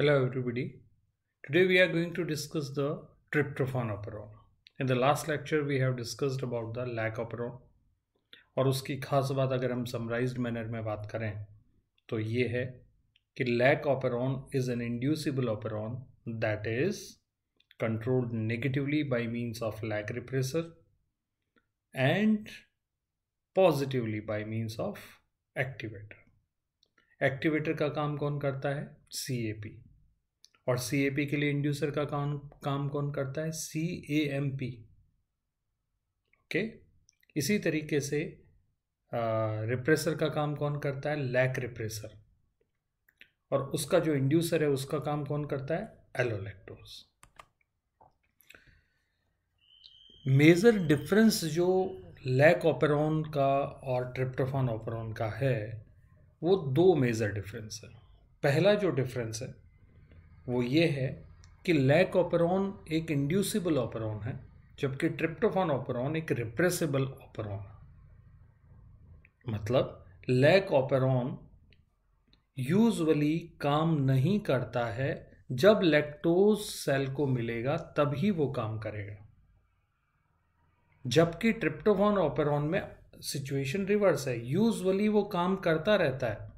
Hello everybody. Today we are going to discuss the tryptophan operon. In the last lecture we have discussed about the lac operon और उसकी खास बात अगर हम summarise manner में बात करें तो ये है कि lac operon is an inducible operon that is controlled negatively by means of lac repressor and positively by means of activator activator का काम कौन करता है सी ए पी और सी ए पी के लिए इंड्यूसर का काम काम कौन करता है C A M P okay इसी तरीके से रिप्रेसर का काम कौन करता है लैक रिप्रेसर और उसका जो इंड्यूसर है उसका काम कौन करता है एलोलेक्टोज मेजर डिफरेंस जो लैक ऑपरॉन का और ट्रिप्टोफान ऑपरॉन का है वो दो मेजर डिफरेंस है पहला जो डिफरेंस है वो ये है कि लैक ऑपरॉन एक इंड्यूसिबल ऑपरॉन है जबकि ट्रिप्टोफान ऑपरॉन एक रिप्रेसिबल ऑपरॉन है मतलब लैक ऑपरॉन यूजली काम नहीं करता है जब लैक्टोज सेल को मिलेगा तभी वो काम करेगा जबकि ट्रिप्टोफॉन ऑपरॉन में सिचुएशन रिवर्स है यूजली वो काम करता रहता है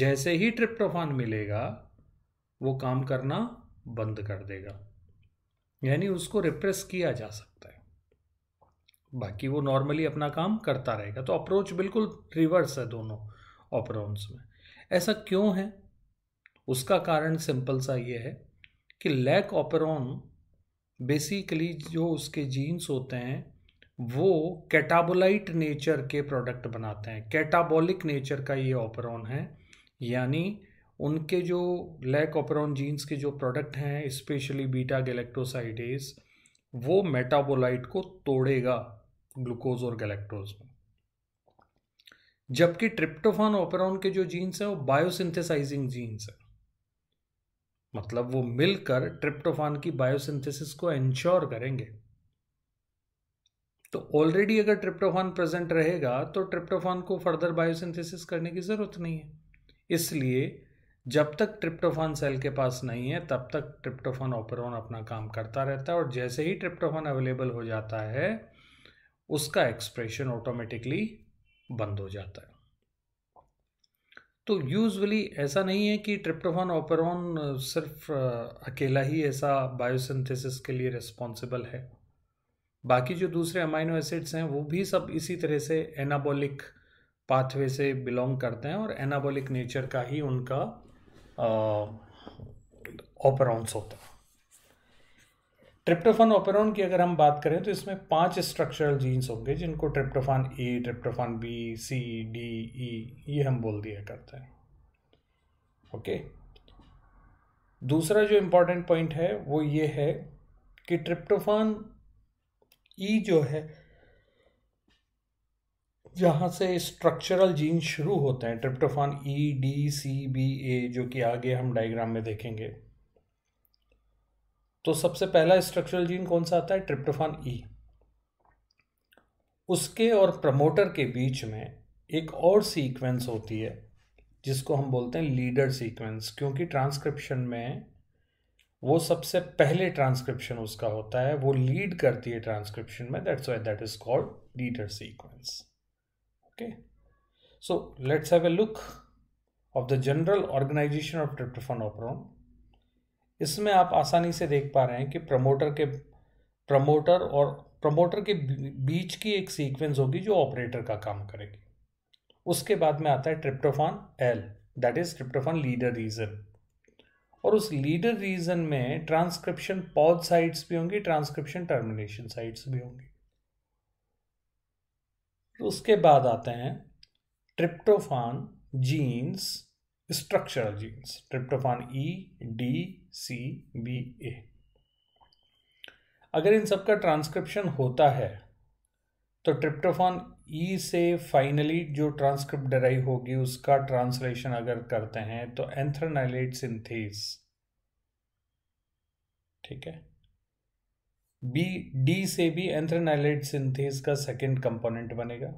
जैसे ही ट्रिप्टोफान मिलेगा वो काम करना बंद कर देगा यानी उसको रिप्रेस किया जा सकता है बाकी वो नॉर्मली अपना काम करता रहेगा तो अप्रोच बिल्कुल रिवर्स है दोनों ऑपरॉन्स में ऐसा क्यों है उसका कारण सिंपल सा ये है कि लैक ऑपरॉन बेसिकली जो उसके जीन्स होते हैं वो कैटाबोलाइट नेचर के प्रोडक्ट बनाते हैं कैटाबोलिक नेचर का ये ऑपरॉन है यानी उनके जो ऑपरॉन जीन्स के जो प्रोडक्ट हैं स्पेशली बीटा गैलेक्टोसाइडेज वो मेटाबोलाइट को तोड़ेगा ग्लूकोज और गैलेक्टोज में जबकि ट्रिप्टोफान ऑपरॉन के जो जीन्स हैं वो बायोसिंथेसाइजिंग जीन्स हैं मतलब वो मिलकर ट्रिप्टोफान की बायोसिंथेसिस को इंश्योर करेंगे तो ऑलरेडी अगर ट्रिप्टोफान प्रेजेंट रहेगा तो ट्रिप्टोफान को फर्दर बायोसिंथेसिस करने की ज़रूरत नहीं है इसलिए जब तक ट्रिप्टोफान सेल के पास नहीं है तब तक ट्रिप्टोफान ऑपरॉन अपना काम करता रहता है और जैसे ही ट्रिप्टोफान अवेलेबल हो जाता है उसका एक्सप्रेशन ऑटोमेटिकली बंद हो जाता है तो यूजली ऐसा नहीं है कि ट्रिप्टोफान ऑपरॉन सिर्फ अकेला ही ऐसा बायोसिंथेसिस के लिए रिस्पॉन्सिबल है बाकी जो दूसरे अमाइनो एसिड्स हैं वो भी सब इसी तरह से एनाबॉलिक पाथवे से बिलोंग करते हैं और एनाबॉलिक नेचर का ही उनका ओपेरॉन्स होता है ट्रिप्टोफान ओपेरॉन की अगर हम बात करें तो इसमें पांच स्ट्रक्चरल जीन्स होंगे जिनको tryptophan A tryptophan B C D E ये हम बोल दिया करते हैं ओके दूसरा जो इम्पोर्टेंट पॉइंट है वो ये है कि ट्रिप्टोफान ई e जो है जहाँ से स्ट्रक्चरल जीन शुरू होते हैं tryptophan E D C B A जो कि आगे हम डायग्राम में देखेंगे तो सबसे पहला स्ट्रक्चरल जीन कौन सा आता है ट्रिप्टोफान ई e। उसके और प्रमोटर के बीच में एक और सीक्वेंस होती है जिसको हम बोलते हैं लीडर सीक्वेंस क्योंकि ट्रांसक्रिप्शन में वो सबसे पहले ट्रांसक्रिप्शन उसका होता है वो लीड करती है ट्रांसक्रिप्शन में that's why that is called leader sequence okay so let's have a look of the general organization of tryptophan operon इसमें आप आसानी से देख पा रहे हैं कि प्रमोटर के प्रमोटर और प्रमोटर के बीच की एक सीक्वेंस होगी जो ऑपरेटर का काम करेगी उसके बाद में आता है tryptophan L that is tryptophan leader region और उस लीडर रीजन में ट्रांसक्रिप्शन पॉज साइट्स भी होंगी ट्रांसक्रिप्शन टर्मिनेशन साइट्स भी होंगी उसके बाद आते हैं tryptophan genes structural genes tryptophan E D C B A अगर इन सब का ट्रांसक्रिप्शन होता है तो ट्रिप्टोफान ई e से फाइनली जो ट्रांसक्रिप्ट डराई होगी उसका ट्रांसलेशन अगर करते हैं तो एंथ्रनाइलेट सिंथेस ठीक है बी डी से भी एंथ्रेनाइलेट सिंथेस का सेकेंड कंपोनेंट बनेगा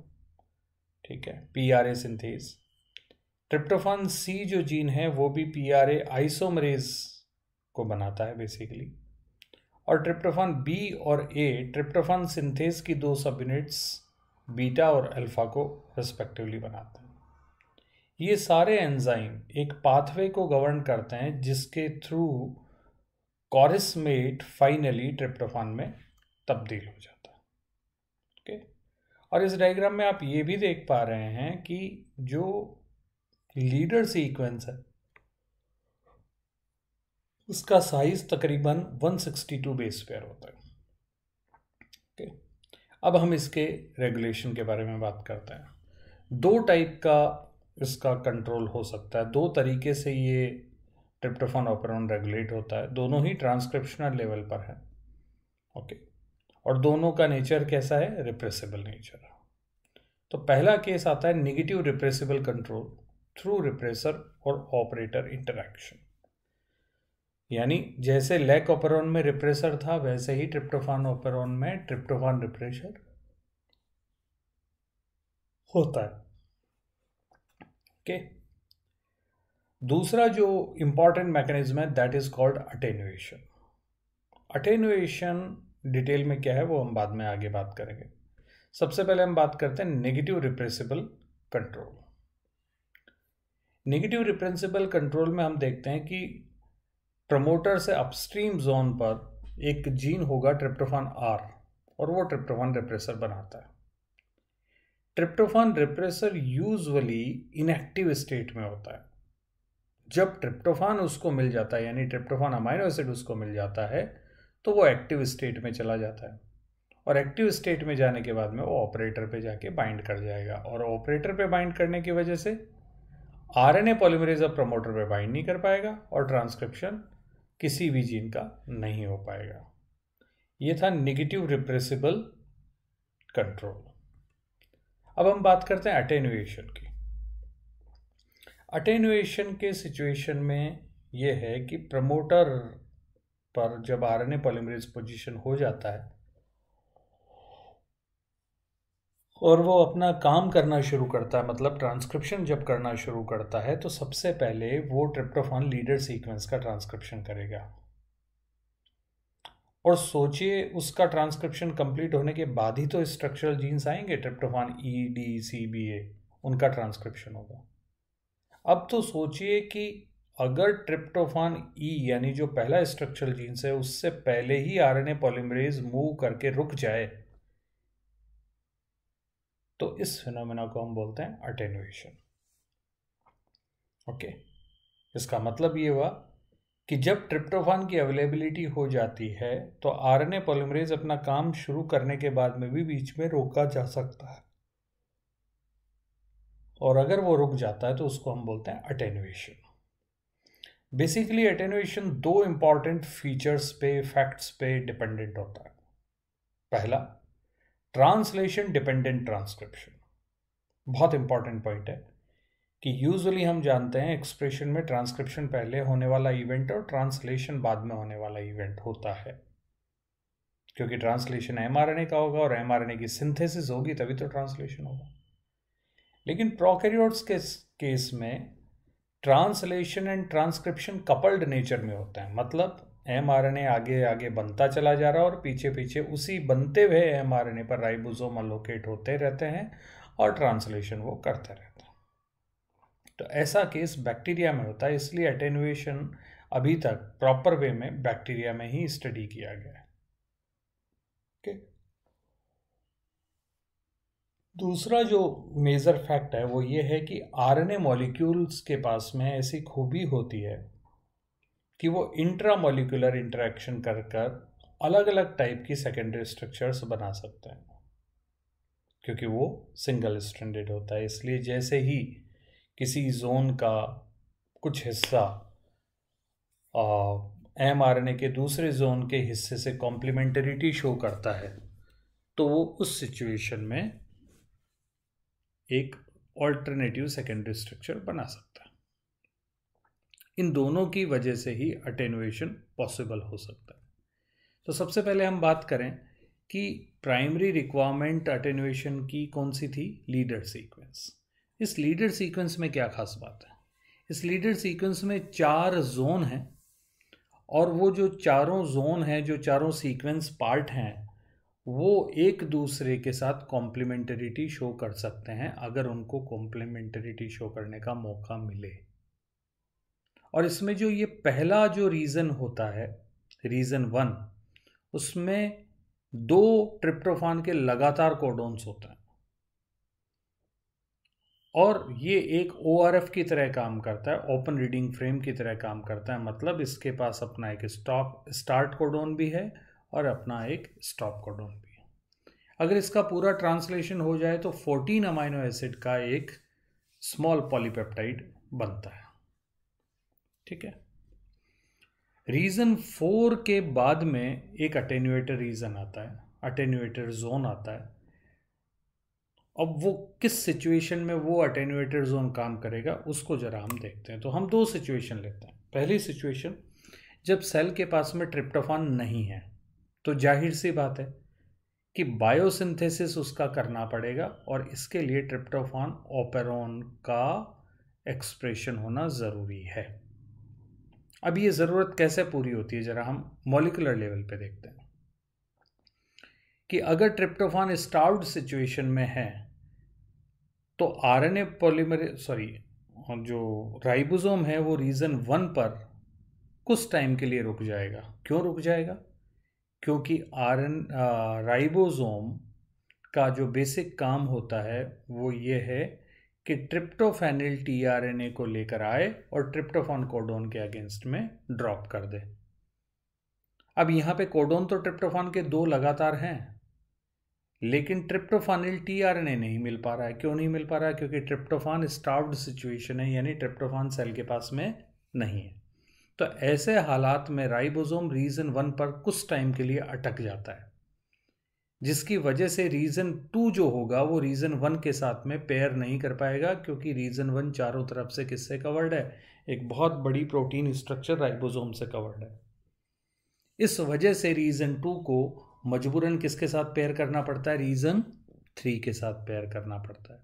ठीक है P R A synthase tryptophan C जो जीन है वो भी पी आर ए आइसोमरेज को बनाता है बेसिकली और ट्रिप्टोफान बी और ए ट्रिप्टोफान सिंथेस की दो सब यूनिट्स बीटा और अल्फा को रेस्पेक्टिवली बनाते हैं ये सारे एंजाइम एक पाथवे को गवर्न करते हैं जिसके थ्रू कॉरिसमेट फाइनली ट्रिप्टोफान में तब्दील हो जाता है ओके और इस डायग्राम में आप ये भी देख पा रहे हैं कि जो लीडर सीक्वेंस है उसका साइज तकरीबन 162 बेस पेयर होता है ओके अब हम इसके रेगुलेशन के बारे में बात करते हैं दो टाइप का इसका कंट्रोल हो सकता है दो तरीके से ये ट्रिप्टोफान ऑपरॉन रेगुलेट होता है दोनों ही ट्रांसक्रिप्शनल लेवल पर है ओके okay. और दोनों का नेचर कैसा है रिप्रेसिबल नेचर तो पहला केस आता है negative repressible control through repressor और ऑपरेटर इंटरैक्शन यानी जैसे लैक ऑपरॉन में रिप्रेसर था वैसे ही ट्रिप्टोफान ऑपरॉन में ट्रिप्टोफान रिप्रेशर होता है ओके okay. दूसरा जो इम्पॉर्टेंट मैकेनिज्म है that is called attenuation attenuation detail में क्या है वो हम बाद में आगे बात करेंगे सबसे पहले हम बात करते हैं negative repressible control negative repressible control में हम देखते हैं कि प्रमोटर से अपस्ट्रीम जोन पर एक जीन होगा ट्रिप्टोफान आर और वो ट्रिप्टोफान रिप्रेसर बनाता है tryptophan repressor usually inactive state में होता है जब ट्रिप्टोफान उसको मिल जाता है यानी ट्रिप्टोफान अमाइनो एसिड उसको मिल जाता है तो वो एक्टिव स्टेट में चला जाता है और एक्टिव स्टेट में जाने के बाद में वो ऑपरेटर पे जाके बाइंड कर जाएगा और ऑपरेटर पे बाइंड करने की वजह से आर एन ए पॉलीमरेज अब प्रमोटर पे बाइंड नहीं कर पाएगा और ट्रांसक्रिप्शन किसी भी जीन का नहीं हो पाएगा ये था निगेटिव रिप्रेसिबल कंट्रोल अब हम बात करते हैं अटेन्यूएशन की अटेनुएशन के सिचुएशन में यह है कि प्रमोटर पर जब आर ए पॉलीमरेज पोजिशन हो जाता है और वो अपना काम करना शुरू करता है मतलब ट्रांसक्रिप्शन जब करना शुरू करता है तो सबसे पहले वो ट्रिप्टोफान लीडर सीक्वेंस का ट्रांसक्रिप्शन करेगा और सोचिए उसका ट्रांसक्रिप्शन कंप्लीट होने के बाद ही तो स्ट्रक्चरल जीन्स आएंगे tryptophan E D C B A उनका ट्रांसक्रिप्शन होगा अब तो सोचिए कि अगर ट्रिप्टोफान ई e, यानी जो पहला स्ट्रक्चरल जीन्स है उससे पहले ही आरएनए पॉलीमरेज मूव करके रुक जाए तो इस फिनोमेना को हम बोलते हैं अटेनुएशन ओके इसका मतलब ये हुआ कि जब ट्रिप्टोफान की अवेलेबिलिटी हो जाती है तो आरएनए पॉलीमरेज अपना काम शुरू करने के बाद में भी बीच में रोका जा सकता है और अगर वो रुक जाता है तो उसको हम बोलते हैं अटेनुएशन बेसिकली अटेनुएशन दो इम्पॉर्टेंट फीचर्स पे फैक्ट्स पे डिपेंडेंट होता है पहला ट्रांसलेशन डिपेंडेंट ट्रांसक्रिप्शन बहुत इंपॉर्टेंट पॉइंट है कि यूजुअली हम जानते हैं एक्सप्रेशन में ट्रांसक्रिप्शन पहले होने वाला इवेंट और ट्रांसलेशन बाद में होने वाला इवेंट होता है क्योंकि ट्रांसलेशन एम का होगा और एम की सिंथेसिस होगी तभी तो ट्रांसलेशन होगा लेकिन प्रोकैरियोट्स के केस में translation and transcription coupled nature में होता है मतलब एम आगे आगे बनता चला जा रहा है और पीछे पीछे उसी बनते हुए एम पर राइबोसोम अलोकेट होते रहते हैं और ट्रांसलेशन वो करते रहते हैं तो ऐसा केस बैक्टीरिया में होता है इसलिए अटेनुएशन अभी तक प्रॉपर वे में बैक्टीरिया में ही स्टडी किया गया है okay? दूसरा जो मेज़र फैक्ट है वो ये है कि आरएनए मॉलिक्यूल्स के पास में ऐसी खूबी होती है कि वो इंट्रा मोलिकुलर इंटरेक्शन कर कर अलग अलग टाइप की सेकेंडरी स्ट्रक्चर्स बना सकते हैं क्योंकि वो सिंगल स्टैंडर्ड होता है इसलिए जैसे ही किसी जोन का कुछ हिस्सा एम आर एन ए के दूसरे जोन के हिस्से से कॉम्प्लीमेंटरिटी शो करता है तो वो उस सिचुएशन में एक ऑल्टरनेटिव सेकेंडरी स्ट्रक्चर बना सकता है इन दोनों की वजह से ही अटेनुएशन पॉसिबल हो सकता है तो सबसे पहले हम बात करें कि प्राइमरी रिक्वायरमेंट अटेनुएशन की कौन सी थी लीडर सीक्वेंस इस लीडर सीक्वेंस में क्या खास बात है इस लीडर सीक्वेंस में चार जोन हैं और वो जो चारों जोन हैं जो चारों सीक्वेंस पार्ट हैं वो एक दूसरे के साथ कॉम्प्लीमेंटरिटी शो कर सकते हैं अगर उनको कॉम्प्लीमेंटरिटी शो करने का मौका मिले और इसमें जो ये पहला जो रीज़न होता है रीज़न वन उसमें दो ट्रिप्टोफान के लगातार कोडोन्स होते हैं और ये एक ओ की तरह काम करता है ओपन रीडिंग फ्रेम की तरह काम करता है मतलब इसके पास अपना एक स्टॉप स्टार्ट कोडोन भी है और अपना एक स्टॉप कोडोन भी अगर इसका पूरा ट्रांसलेशन हो जाए तो 14 अमाइनो एसिड का एक स्मॉल पॉलीपेप्टाइड बनता है ठीक है रीज़न फोर के बाद में एक अटेन्यूएटर रीज़न आता है अटेन्यूएटर जोन आता है अब वो किस सिचुएशन में वो अटेन्यूएटर जोन काम करेगा उसको ज़रा हम देखते हैं तो हम दो सिचुएशन लेते हैं पहली सिचुएशन जब सेल के पास में ट्रिप्टोफान नहीं है तो जाहिर सी बात है कि बायोसिंथेसिस उसका करना पड़ेगा और इसके लिए ट्रिप्टोफान ओपेरॉन का एक्सप्रेशन होना ज़रूरी है अब ये ज़रूरत कैसे पूरी होती है ज़रा हम मोलिकुलर लेवल पे देखते हैं कि अगर ट्रिप्टोफान स्टार्ड सिचुएशन में है तो आरएनए पॉलीमर सॉरी जो राइबोसोम है वो रीज़न वन पर कुछ टाइम के लिए रुक जाएगा क्यों रुक जाएगा क्योंकि आर एन राइबोसोम का जो बेसिक काम होता है वो ये है कि ट्रिप्टोफेनिल ए को लेकर आए और ट्रिप्टोफान कोडोन के अगेंस्ट में ड्रॉप कर दे अब यहाँ पे कोडोन तो ट्रिप्टोफान के दो लगातार हैं लेकिन ट्रिप्टोफानिल ए नहीं मिल पा रहा है क्यों नहीं मिल पा रहा है क्योंकि ट्रिप्टोफान स्टार्व्ड सिचुएशन है यानी ट्रिप्टोफान सेल के पास में नहीं है तो ऐसे हालात में राइबोसोम रीजन वन पर कुछ टाइम के लिए अटक जाता है जिसकी वजह से रीजन टू जो होगा वो रीजन वन के साथ में पेयर नहीं कर पाएगा क्योंकि रीजन वन चारों तरफ से किससे कवर्ड है एक बहुत बड़ी प्रोटीन स्ट्रक्चर राइबोसोम से कवर्ड है इस वजह से रीजन टू को मजबूरन किसके साथ पेयर करना पड़ता है रीजन थ्री के साथ पेयर करना पड़ता है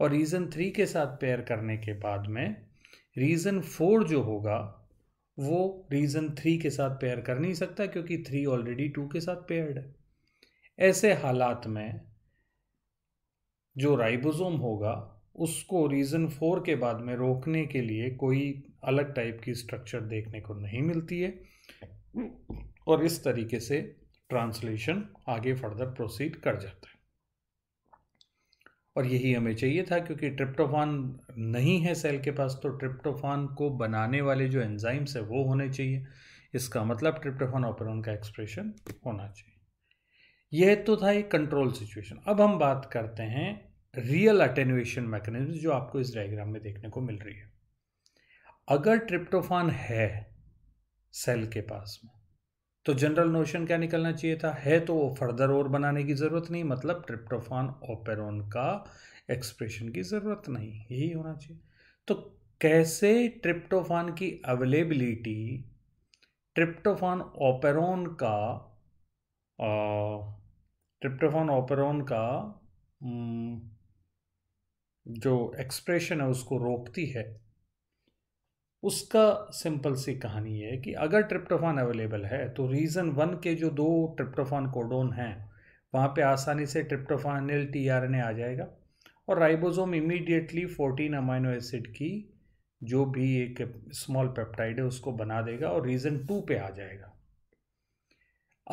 और रीजन थ्री के साथ पेयर करने के बाद में रीजन फोर जो होगा वो रीज़न थ्री के साथ पेयर कर नहीं सकता क्योंकि थ्री ऑलरेडी टू के साथ पेयर्ड है ऐसे हालात में जो राइबोसोम होगा उसको रीज़न फोर के बाद में रोकने के लिए कोई अलग टाइप की स्ट्रक्चर देखने को नहीं मिलती है और इस तरीके से ट्रांसलेशन आगे फर्दर प्रोसीड कर जाता है और यही हमें चाहिए था क्योंकि ट्रिप्टोफान नहीं है सेल के पास तो ट्रिप्टोफान को बनाने वाले जो एंजाइम्स है वो होने चाहिए इसका मतलब ट्रिप्टोफान ऑपरॉन का एक्सप्रेशन होना चाहिए यह तो था एक कंट्रोल सिचुएशन अब हम बात करते हैं रियल अटेनुएशन मैकेनिज्म जो आपको इस डायग्राम में देखने को मिल रही है अगर ट्रिप्टोफान है सेल के पास में तो जनरल नोशन क्या निकलना चाहिए था है तो वो फर्दर और बनाने की ज़रूरत नहीं मतलब ट्रिप्टोफान ओपेरोन का एक्सप्रेशन की ज़रूरत नहीं यही होना चाहिए तो कैसे ट्रिप्टोफान की अवेलेबिलिटी ट्रिप्टोफान ओपेरोन का ट्रिप्टोफान ओपेरोन का जो एक्सप्रेशन है उसको रोकती है उसका सिंपल सी कहानी है कि अगर ट्रिप्टोफान अवेलेबल है तो रीज़न वन के जो दो ट्रिप्टोफान कोडोन हैं वहाँ पे आसानी से ट्रिप्टोफानिल ए आ जाएगा और ribosome immediately fourteen amino acid की जो भी एक स्मॉल पेप्टाइड है उसको बना देगा और रीज़न टू पे आ जाएगा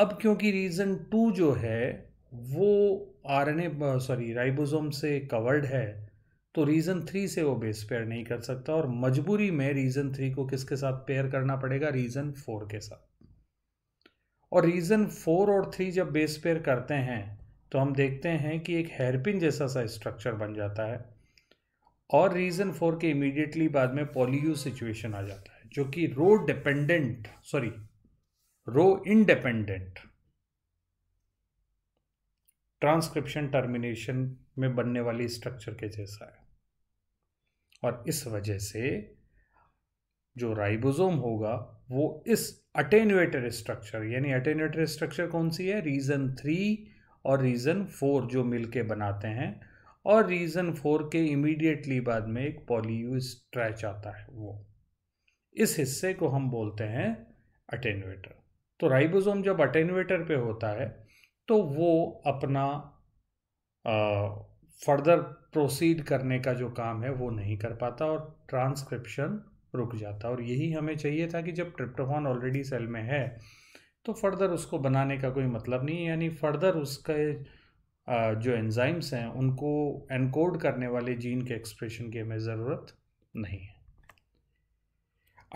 अब क्योंकि रीज़न टू जो है वो ए सॉरी राइबोसोम से कवर्ड है तो रीज़न थ्री से वो बेस पेयर नहीं कर सकता और मजबूरी में रीज़न थ्री को किसके साथ पेयर करना पड़ेगा रीज़न फोर के साथ और रीज़न फोर और थ्री जब बेस पेयर करते हैं तो हम देखते हैं कि एक हेयरपिन जैसा सा स्ट्रक्चर बन जाता है और रीज़न फोर के इमीडिएटली बाद में पॉलीयू सिचुएशन आ जाता है जो कि rho dependent sorry rho independent transcription termination में बनने वाली स्ट्रक्चर के जैसा है और इस वजह से जो राइबोसोम होगा वो इस अटेनुएटर स्ट्रक्चर यानी अटेनुएटर स्ट्रक्चर कौन सी है रीजन थ्री और रीजन फोर जो मिलके बनाते हैं और रीजन फोर के इमीडिएटली बाद में एक पॉलीयू स्ट्रैच आता है वो इस हिस्से को हम बोलते हैं अटेनुएटर तो राइबोसोम जब अटेनुएटर पे होता है तो वो अपना फर्दर प्रोसीड करने का जो काम है वो नहीं कर पाता और ट्रांसक्रिप्शन रुक जाता और यही हमें चाहिए था कि जब ट्रिप्टोफॉन ऑलरेडी सेल में है तो फर्दर उसको बनाने का कोई मतलब नहीं है यानी फर्दर उसके जो एंजाइम्स हैं उनको एनकोड करने वाले जीन के एक्सप्रेशन की हमें ज़रूरत नहीं है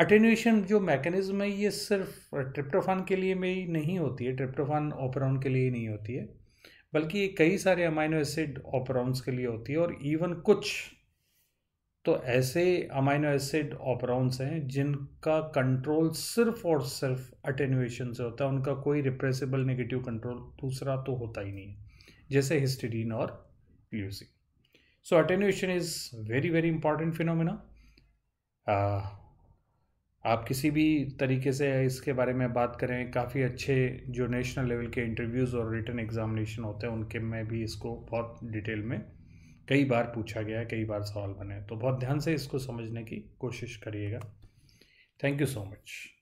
अटेन्यूएशन जो मैकेनिज्म है ये सिर्फ ट्रिप्टोफान के लिए में ही नहीं होती है ट्रिप्टोफान ऑपरॉन के लिए ही नहीं होती है बल्कि कई सारे अमाइनो एसिड ऑपरॉन्स के लिए होती है और इवन कुछ तो ऐसे अमाइनो एसिड ऑपरॉन्स हैं जिनका कंट्रोल सिर्फ और सिर्फ अटेनुएशन से होता है उनका कोई रिप्रेसिबल नेगेटिव कंट्रोल दूसरा तो होता ही नहीं है जैसे हिस्टिडीन और leucine so attenuation is very very important phenomena आप किसी भी तरीके से इसके बारे में बात करें काफ़ी अच्छे जो नेशनल लेवल के इंटरव्यूज़ और रिटर्न एग्जामिनेशन होते हैं उनके में भी इसको बहुत डिटेल में कई बार पूछा गया है कई बार सवाल बने तो बहुत ध्यान से इसको समझने की कोशिश करिएगा थैंक यू सो मच